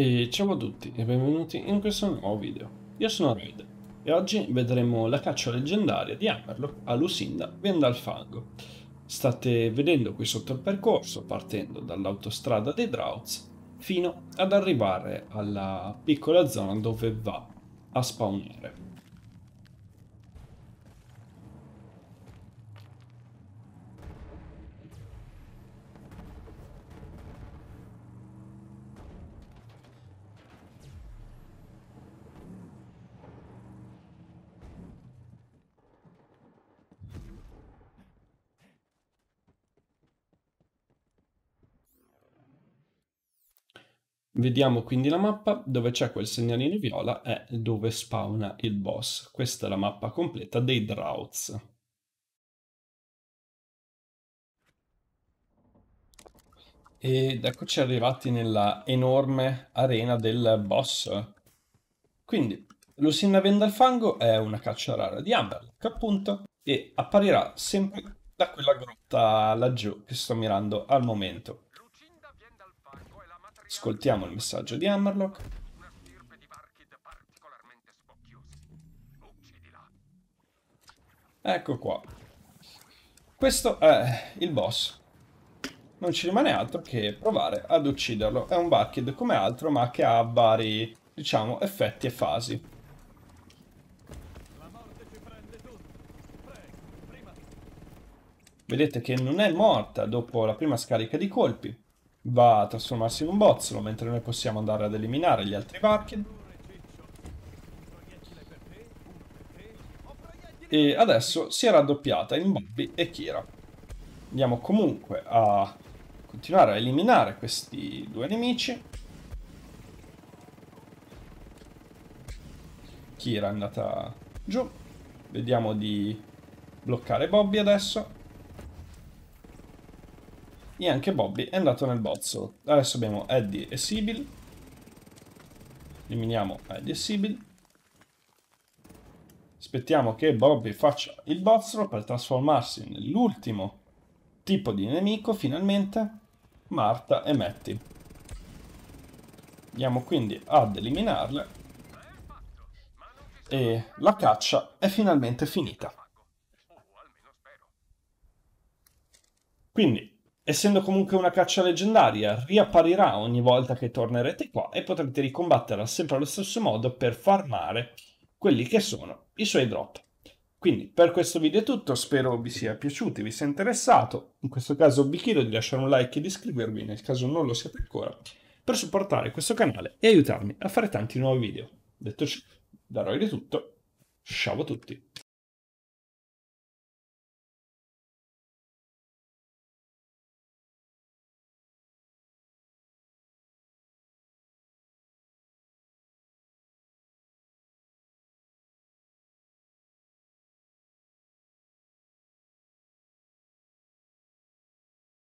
E ciao a tutti e benvenuti in questo nuovo video. Io sono Raid e oggi vedremo la caccia leggendaria di Hammerlock a Lucinda Venda al Fango. State vedendo qui sotto il percorso partendo dall'autostrada dei Droughts fino ad arrivare alla piccola zona dove va a spawnare. Vediamo quindi la mappa dove c'è quel segnalino viola è dove spawna il boss. Questa è la mappa completa dei droughts. Ed eccoci arrivati nella enorme arena del boss. Quindi, Lucina Venda al Fango è una caccia rara di Amberlock, appunto, e apparirà sempre da quella grotta laggiù che sto mirando al momento. Ascoltiamo il messaggio di Hammerlock. Ecco qua. Questo è il boss. Non ci rimane altro che provare ad ucciderlo. È un Barkid come altro, ma che ha vari, diciamo, effetti e fasi. Vedete che non è morta dopo la prima scarica di colpi va a trasformarsi in un bozzolo, mentre noi possiamo andare ad eliminare gli altri varchi. E adesso si è raddoppiata in Bobby e Kira. Andiamo comunque a continuare a eliminare questi due nemici. Kira è andata giù. Vediamo di bloccare Bobby adesso e anche Bobby è andato nel bozzo. Adesso abbiamo Eddie e Sibyl. Eliminiamo Eddie e Sibyl. Aspettiamo che Bobby faccia il bozzo per trasformarsi nell'ultimo tipo di nemico, finalmente, Marta e Matty. Andiamo quindi ad eliminarle e la caccia è finalmente finita. Quindi essendo comunque una caccia leggendaria, riapparirà ogni volta che tornerete qua e potrete ricombatterla sempre allo stesso modo per farmare quelli che sono i suoi drop. Quindi per questo video è tutto, spero vi sia piaciuto, vi sia interessato. In questo caso vi chiedo di lasciare un like e di iscrivervi nel caso non lo siate ancora, per supportare questo canale e aiutarmi a fare tanti nuovi video. Detto ciò, darò di tutto, ciao a tutti!